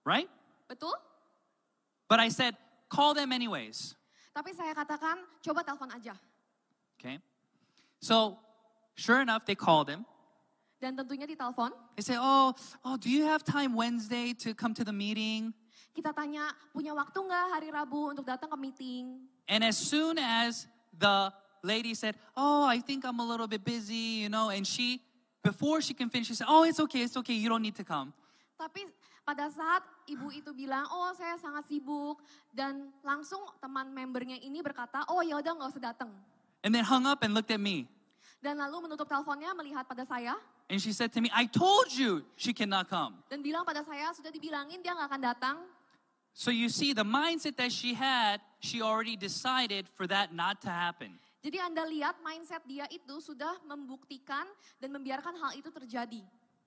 B: Right? Betul? But I said, call them anyways.
A: Tapi saya katakan, coba telepon aja.
B: Okay. So, sure enough, they called him.
A: Dan tentunya ditelepon. They
B: say, oh, oh, do you have time Wednesday to come to the meeting?
A: Kita tanya, punya waktu nggak hari Rabu untuk datang ke meeting?
B: And as soon as the lady said, Oh, I think I'm a little bit busy, you know, and she, before she can finish, she said, Oh, it's okay, it's okay, you don't need to come.
A: Tapi pada saat ibu itu bilang, oh saya sangat sibuk. Dan langsung teman membernya ini berkata, oh ya udah nggak usah datang.
B: And then hung up and looked at me.
A: Dan lalu menutup teleponnya melihat pada saya.
B: And she said to me, I told you she cannot come.
A: Dan bilang pada saya, sudah dibilangin dia nggak akan datang.
B: So you see the mindset that she had, she already decided for that not to happen.
A: Jadi Anda lihat mindset dia itu sudah membuktikan dan membiarkan hal itu terjadi.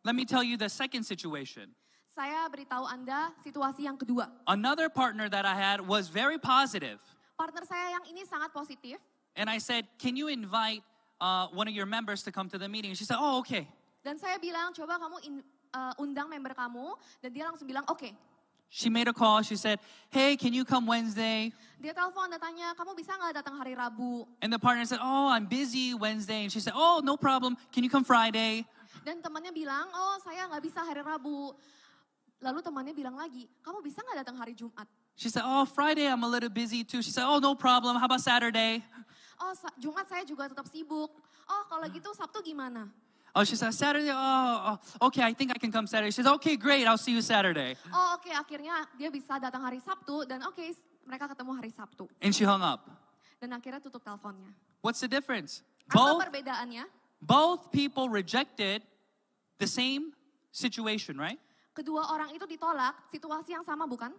B: Let me tell you the second situation.
A: Saya beritahu Anda situasi yang kedua.
B: Another partner that I had was very positive.
A: Partner saya yang ini sangat positif.
B: And I said, "Can you invite uh, one of your members to come to the meeting?" And she said, "Oh, okay."
A: Dan saya bilang, "Coba kamu in, uh, undang member kamu." Dan dia langsung bilang, "Oke." Okay.
B: She made a call. She said, "Hey, can you come Wednesday?"
A: Dia telepon dan tanya, "Kamu bisa nggak datang hari Rabu?"
B: And the partner said, "Oh, I'm busy Wednesday." And she said, "Oh, no problem. Can you come Friday?"
A: Dan temannya bilang, "Oh, saya nggak bisa hari Rabu." Lalu temannya bilang lagi, "Kamu bisa nggak datang hari Jumat?"
B: She said, "Oh, Friday I'm a little busy too." She said, "Oh, no problem. How about Saturday?"
A: Oh, Jumat saya juga tetap sibuk. Oh, kalau hmm. gitu Sabtu gimana?
B: Oh, she said, Saturday? Oh, oh, oh, okay, I think I can come Saturday. She said, okay, great, I'll see you Saturday.
A: Oh, oke, okay, akhirnya dia bisa datang hari Sabtu dan oke, okay, mereka ketemu hari Sabtu.
B: And she hung up.
A: Dan akhirnya tutup teleponnya.
B: What's the difference? Both, Apa perbedaannya? Both people rejected the same situation, right?
A: Kedua orang itu ditolak situasi yang sama, bukan?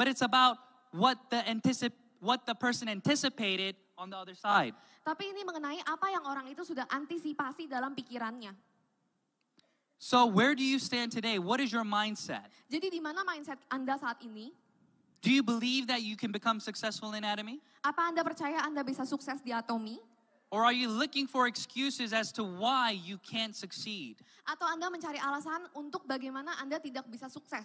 B: But it's about what the anticip what the person anticipated on the other side.
A: Tapi ini mengenai apa yang orang itu sudah antisipasi dalam pikirannya.
B: So where do you stand today? What is your mindset?
A: Jadi di mana mindset Anda saat ini?
B: Do you believe that you can become successful in anatomy?
A: Apa Anda percaya Anda bisa sukses di Atomy?
B: Or are you looking for excuses as to why you can't succeed?
A: Atau Anda mencari alasan untuk bagaimana Anda tidak bisa sukses?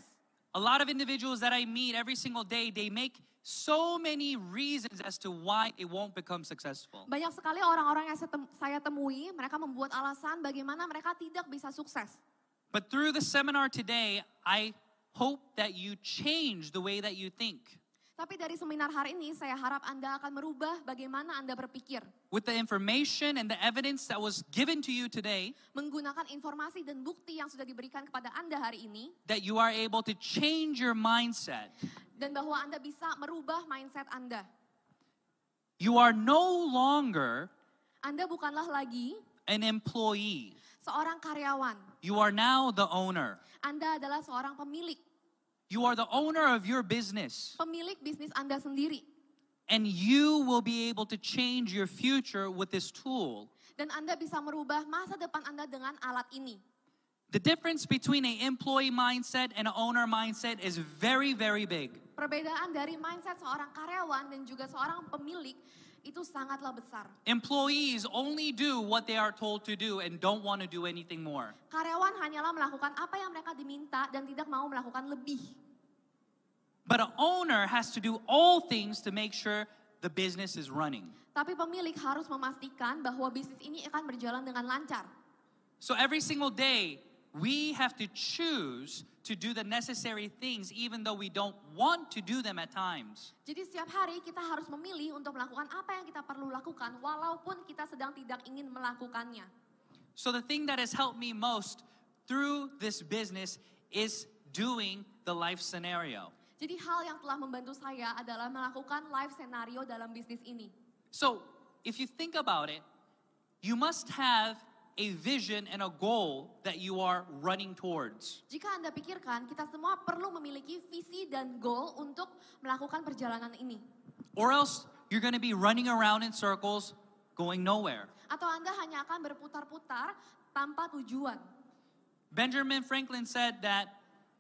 B: A lot of individuals that I meet every single day, they make so many reasons as to why it won't become successful.
A: Banyak sekali orang-orang yang saya temui, mereka membuat alasan bagaimana mereka tidak bisa sukses.
B: But through the seminar today, I hope that you change the way that you think.
A: Tapi dari seminar hari ini, saya harap Anda akan merubah bagaimana Anda berpikir.
B: With the information and the evidence that was given to you today,
A: menggunakan informasi dan bukti yang sudah diberikan kepada Anda hari ini,
B: that you are able to change your mindset
A: dan bahwa Anda bisa merubah mindset Anda.
B: You are no longer
A: Anda bukanlah lagi
B: an employee.
A: Seorang karyawan.
B: You are now the owner.
A: Anda adalah seorang pemilik.
B: You are the owner of your business.
A: Pemilik bisnis Anda sendiri.
B: And you will be able to change your future with this tool.
A: Dan Anda bisa merubah masa depan Anda dengan alat ini.
B: The difference between an employee mindset and an owner mindset is very, very big.
A: Perbedaan dari mindset seorang karyawan dan juga seorang pemilik itu sangatlah besar.
B: Employees only do what they are told to do and don't want to do anything more.
A: Karyawan hanyalah melakukan apa yang mereka diminta dan tidak mau melakukan lebih.
B: But an owner has to do all things to make sure the business is running.
A: Tapi pemilik harus memastikan bahwa bisnis ini akan berjalan dengan lancar.
B: So every single day we have to choose to do the necessary things even though we don't want to do them at times.
A: Jadi setiap hari kita harus memilih untuk melakukan apa yang kita perlu lakukan walaupun kita sedang tidak ingin melakukannya.
B: So the thing that has helped me most through this business is doing the life scenario.
A: Jadi hal yang telah membantu saya adalah melakukan life scenario dalam bisnis ini.
B: So, if you think about it, you must have a vision and a goal that you are running towards.
A: Jika Anda pikirkan, kita semua perlu memiliki visi dan goal untuk melakukan perjalanan ini.
B: Or else you're going to be running around in circles going nowhere.
A: Atau Anda hanya akan berputar-putar tanpa tujuan.
B: Benjamin Franklin said that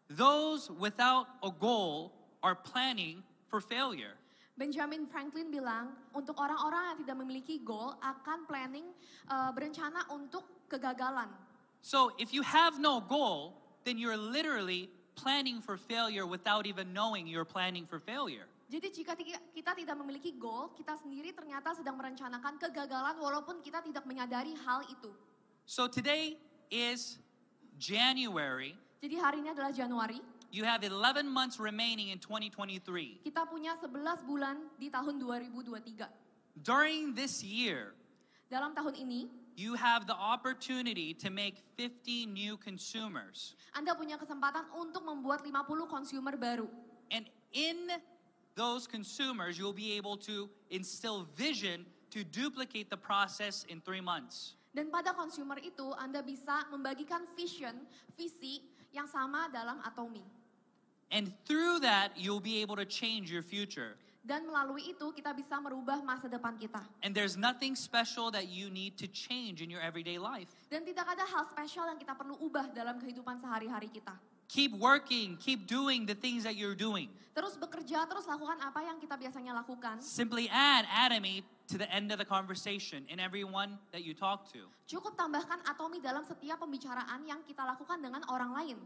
B: those without a goal are planning for failure.
A: Benjamin Franklin bilang, untuk orang-orang yang tidak memiliki goal akan planning uh, berencana untuk kegagalan.
B: So if you have no goal, then you're literally planning for failure without even knowing you're planning for failure.
A: Jadi jika kita tidak memiliki goal, kita sendiri ternyata sedang merencanakan kegagalan walaupun kita tidak menyadari hal itu.
B: So today is January.
A: Jadi hari ini adalah Januari.
B: You have 11 months remaining in 2023.
A: Kita punya 11 bulan di tahun 2023.
B: During this year,
A: dalam tahun ini,
B: you have the opportunity to make 50 new consumers.
A: Anda punya kesempatan untuk membuat 50 consumer baru.
B: And in those consumers, you'll be able to instill vision to duplicate the process in three months.
A: Dan pada consumer itu, Anda bisa membagikan vision, visi yang sama dalam Atomi.
B: And through that, you'll be able to change your future.
A: Dan melalui itu kita bisa merubah masa depan kita.
B: And there's nothing special that you need to change in your everyday life.
A: Dan tidak ada hal spesial yang kita perlu ubah dalam kehidupan sehari-hari kita.
B: Keep working, keep doing the things that you're doing.
A: Terus bekerja, terus lakukan apa yang kita biasanya lakukan. Simply
B: add atomy to the end of the conversation in everyone that you talk to.
A: Cukup tambahkan atomi dalam setiap pembicaraan yang kita lakukan dengan orang lain.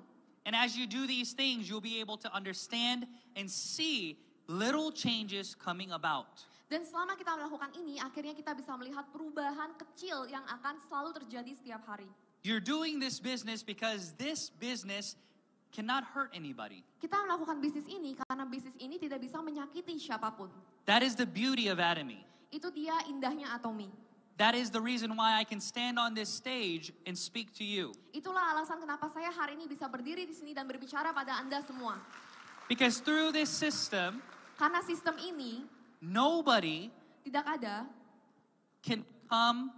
B: And as you do these things, you'll be able to understand and see little changes coming about.
A: Dan selama kita melakukan ini, akhirnya kita bisa melihat perubahan kecil yang akan selalu terjadi setiap hari.
B: You're doing this business because this business cannot hurt anybody.
A: Kita melakukan bisnis ini karena bisnis ini tidak bisa menyakiti siapapun.
B: That is the beauty of Atomy.
A: Itu dia indahnya Atomy. That is
B: the reason why I can stand on this stage and speak to you.
A: Itulah alasan kenapa saya hari ini bisa berdiri di sini dan berbicara pada Anda semua.
B: Because through this system, karena sistem ini, nobody tidak ada can come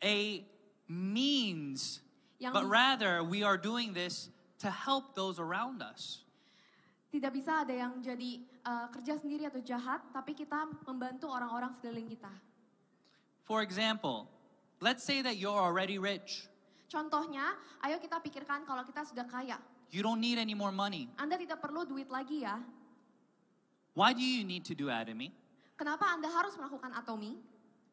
B: a means,
A: yang but rather
B: we are doing this to help those around us.
A: Tidak bisa ada yang jadi uh, kerja sendiri atau jahat, tapi kita membantu orang-orang sekeliling kita.
B: For example, let's say that you're already rich.
A: Contohnya, ayo kita pikirkan kalau kita sudah kaya.
B: You don't need any more money.
A: Anda tidak perlu duit lagi ya.
B: Why do you need to do atomy?
A: Kenapa Anda harus melakukan atomi?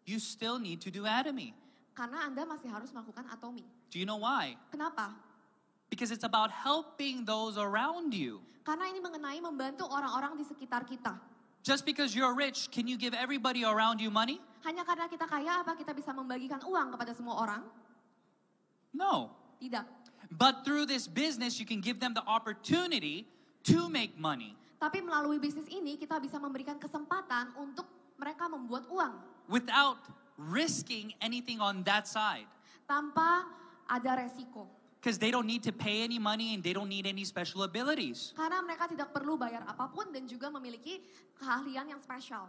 B: You still need to do atomy.
A: Karena Anda masih harus melakukan atomi.
B: Do you know why? Kenapa? Because it's about helping those around you.
A: Karena ini mengenai membantu orang-orang di sekitar kita.
B: Just because you're rich, can you give everybody around you money?
A: Hanya karena kita kaya, apa kita bisa membagikan uang kepada semua orang? No. Tidak.
B: But through this business, you can give them the opportunity to make money.
A: Tapi melalui bisnis ini, kita bisa memberikan kesempatan untuk
B: mereka membuat uang. Without risking anything on that side. Tanpa ada resiko. Because they don't need to pay any money and they don't need any special abilities.
A: Karena mereka tidak perlu bayar apapun dan juga memiliki keahlian yang spesial.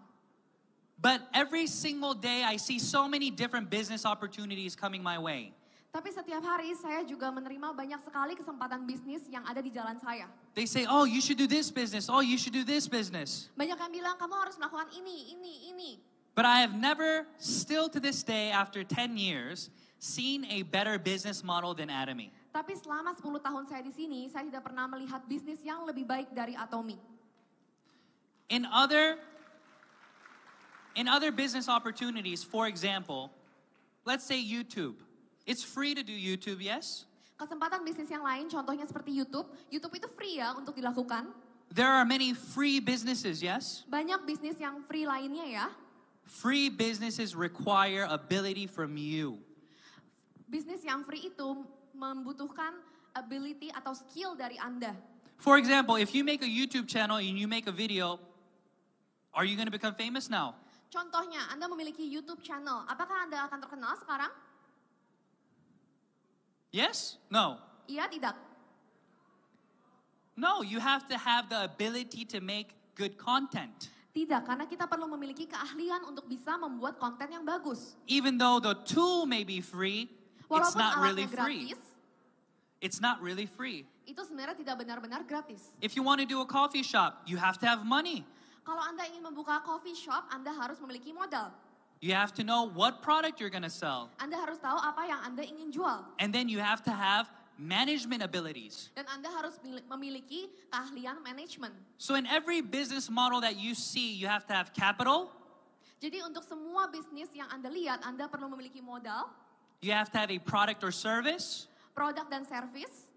B: But every single day I see so many different business opportunities coming my way.
A: Tapi setiap hari saya juga menerima banyak sekali kesempatan bisnis yang ada di jalan saya.
B: They say, oh you should do this business, oh you should do this business.
A: Banyak yang bilang kamu harus melakukan ini, ini, ini.
B: But I have never, still to this day, after 10 years, seen a better business model than Atomy.
A: Tapi selama 10 tahun saya di sini, saya tidak pernah melihat bisnis yang lebih baik dari Atomi.
B: In other in other business opportunities, for example, let's say YouTube. It's free to do YouTube, yes?
A: Kesempatan bisnis yang lain contohnya seperti YouTube. YouTube itu free ya untuk dilakukan.
B: There are many free businesses, yes?
A: Banyak bisnis yang free lainnya ya.
B: Free businesses require ability from you.
A: Bisnis yang free itu membutuhkan ability atau skill dari Anda.
B: For example, if you make a YouTube channel and you make a video, are you going to become famous now?
A: Contohnya, Anda memiliki YouTube channel. Apakah Anda akan terkenal sekarang?
B: Yes? No. Iya, tidak. No, you have to have the ability to make good content.
A: Tidak, karena kita perlu memiliki keahlian untuk bisa membuat konten yang bagus.
B: Even though the tool may be free, Walaupun it's not really gratis, free it's not really free.
A: Itu sebenarnya tidak benar-benar gratis.
B: If you want to do a coffee shop, you have to have money.
A: Kalau Anda ingin membuka coffee shop, Anda harus memiliki modal.
B: You have to know what product you're going to sell.
A: Anda harus tahu apa yang
B: Anda ingin jual. And then you have to have management abilities.
A: Dan Anda harus memiliki keahlian manajemen.
B: So in every business model that you see, you have to have capital.
A: Jadi untuk semua bisnis yang Anda lihat, Anda perlu memiliki modal.
B: You have to have a product or service
A: produk dan service.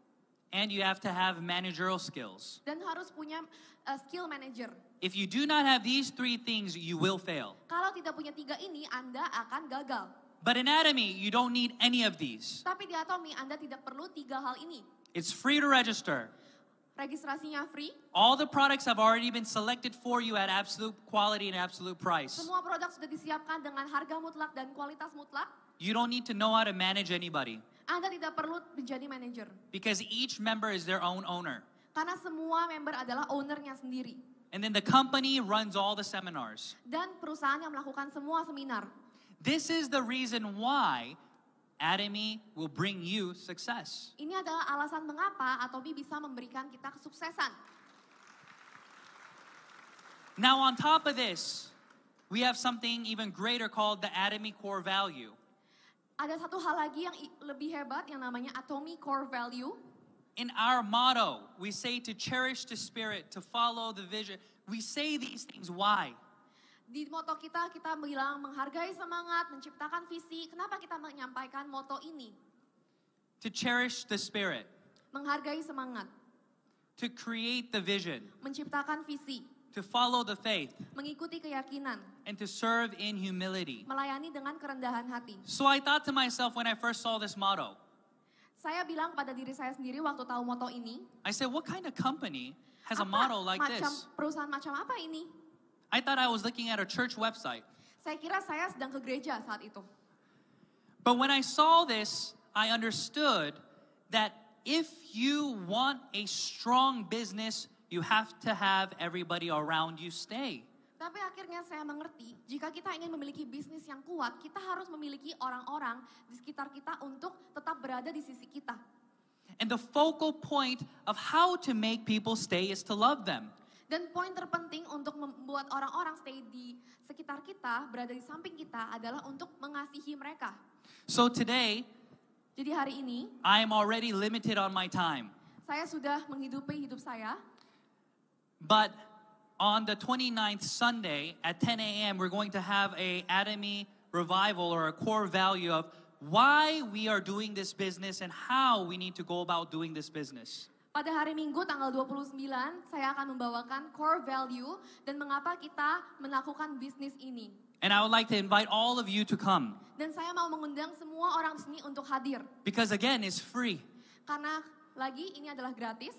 B: And you have to have managerial skills.
A: Dan harus punya uh, skill manager.
B: If you do not have these three things, you will fail.
A: Kalau tidak punya tiga ini, Anda akan gagal.
B: But anatomy, you don't need any of these.
A: Tapi di anatomi, Anda tidak perlu tiga hal ini.
B: It's free to register.
A: Registrasinya free.
B: All the products have already been selected for you at absolute quality and absolute price. Semua
A: produk sudah disiapkan dengan harga mutlak dan kualitas mutlak.
B: You don't need to know how to manage anybody.
A: Anda tidak perlu menjadi manajer.
B: Because each member is their own owner.
A: Karena semua member adalah ownernya sendiri.
B: And then the company runs all the seminars. Dan perusahaan yang melakukan semua seminar. This is the reason why Atomy will bring you success.
A: Ini adalah alasan mengapa Atomy bisa memberikan kita kesuksesan.
B: Now on top of this, we have something even greater called the Atomy core value.
A: Ada satu hal lagi yang lebih hebat yang namanya atomic core value.
B: In our motto, we say to cherish the spirit, to follow the vision. We say these things why? Di
A: moto kita kita bilang menghargai semangat, menciptakan visi. Kenapa kita menyampaikan moto ini?
B: To cherish the spirit.
A: Menghargai semangat.
B: To create the vision.
A: Menciptakan visi.
B: To follow the faith.
A: Mengikuti keyakinan.
B: And to serve in humility.
A: Melayani dengan kerendahan hati.
B: So I thought to myself when I first saw this motto.
A: Saya bilang pada diri saya sendiri waktu tahu motto ini.
B: I said, what kind of company has apa, a motto like macam, this?
A: Perusahaan macam apa ini?
B: I thought I was looking at a church website.
A: Saya kira saya sedang ke gereja saat itu.
B: But when I saw this, I understood that if you want a strong business, you have to have everybody around you stay.
A: Tapi akhirnya saya mengerti, jika kita ingin memiliki bisnis yang kuat, kita harus memiliki orang-orang di sekitar kita untuk tetap berada di sisi kita.
B: And the focal point of how to make people stay is to love them.
A: Dan poin terpenting untuk membuat orang-orang stay di sekitar kita, berada di samping kita adalah untuk mengasihi mereka.
B: So today,
A: jadi hari ini,
B: I am already limited on my time.
A: Saya sudah menghidupi hidup saya.
B: But on the 29th Sunday at 10 a.m., we're going to have a Adami revival or a core value of why we are doing this business and how we need to go about doing this business.
A: Pada hari Minggu tanggal 29, saya akan membawakan core value dan mengapa kita melakukan bisnis ini.
B: And I would like to invite all of you to come.
A: Dan saya mau mengundang semua orang sini untuk hadir.
B: Because again, it's free.
A: Karena lagi ini adalah gratis.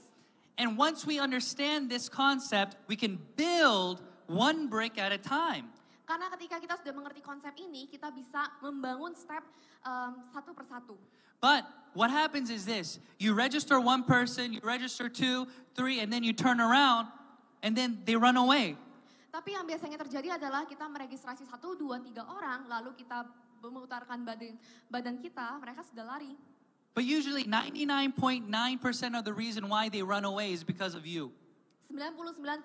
B: And once we understand this concept, we can build one brick at a time.
A: Karena ketika kita sudah mengerti konsep ini, kita bisa membangun step um, satu persatu.
B: But what happens is this: you register one person, you register two, three, and then you turn around, and then they run away.
A: Tapi yang biasanya terjadi adalah kita meregistrasi satu, dua, tiga orang, lalu kita memutarkan badan badan kita, mereka sudah lari.
B: But usually 99.9% of the reason why they run away is because of you.
A: 99,9%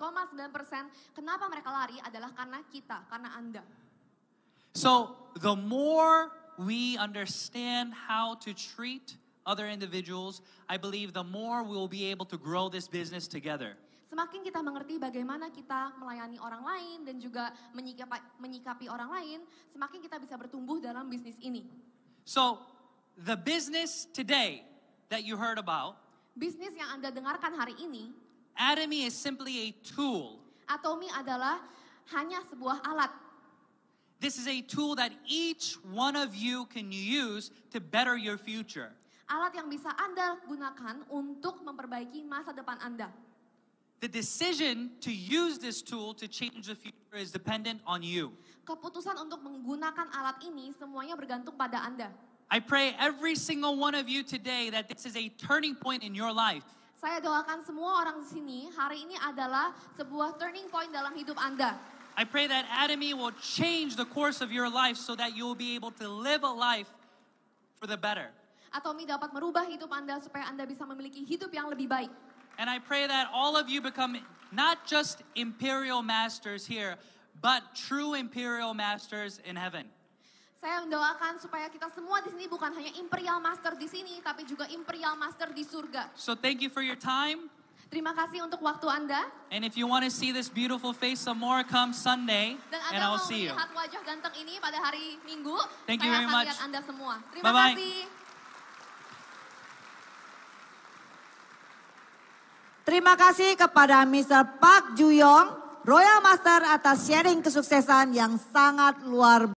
A: kenapa mereka lari adalah karena kita, karena
B: Anda. So, the more we understand how to treat other individuals, I believe the more we will be able to grow this business together.
A: Semakin kita mengerti bagaimana kita melayani orang lain dan juga menyikapi, menyikapi orang lain, semakin kita bisa bertumbuh dalam bisnis ini.
B: So, the business today that you heard about,
A: bisnis yang Anda dengarkan hari ini,
B: Atomy is simply a tool. Atomi adalah hanya sebuah alat. This is a tool that each one of you can use to better your future.
A: Alat yang bisa Anda gunakan untuk memperbaiki masa depan Anda.
B: The decision to use this tool to change the future is dependent on you.
A: Keputusan untuk menggunakan alat ini semuanya bergantung pada Anda.
B: I pray every single one of you today that this is a turning point in your life.
A: Saya doakan semua orang di sini hari ini adalah sebuah turning point dalam hidup Anda.
B: I pray that Adami will change the course of your life so that you will be able to live a life for the better.
A: Atomi dapat merubah hidup Anda supaya Anda bisa memiliki hidup yang lebih baik.
B: And I pray that all of you become not just imperial masters here, but true imperial masters in heaven.
A: Saya mendoakan supaya kita semua di sini bukan hanya imperial master di sini, tapi juga imperial master di surga.
B: So thank you for your time.
A: Terima kasih untuk waktu Anda.
B: And if you want to see this beautiful face some more, come Sunday, Dan and I'll see you. Dan
A: wajah ganteng ini pada hari Minggu. Thank you very much. Lihat Anda semua. Terima Bye -bye. kasih. Terima
B: kasih kepada Mr. Park Juyong, Royal Master atas sharing kesuksesan yang sangat luar biasa.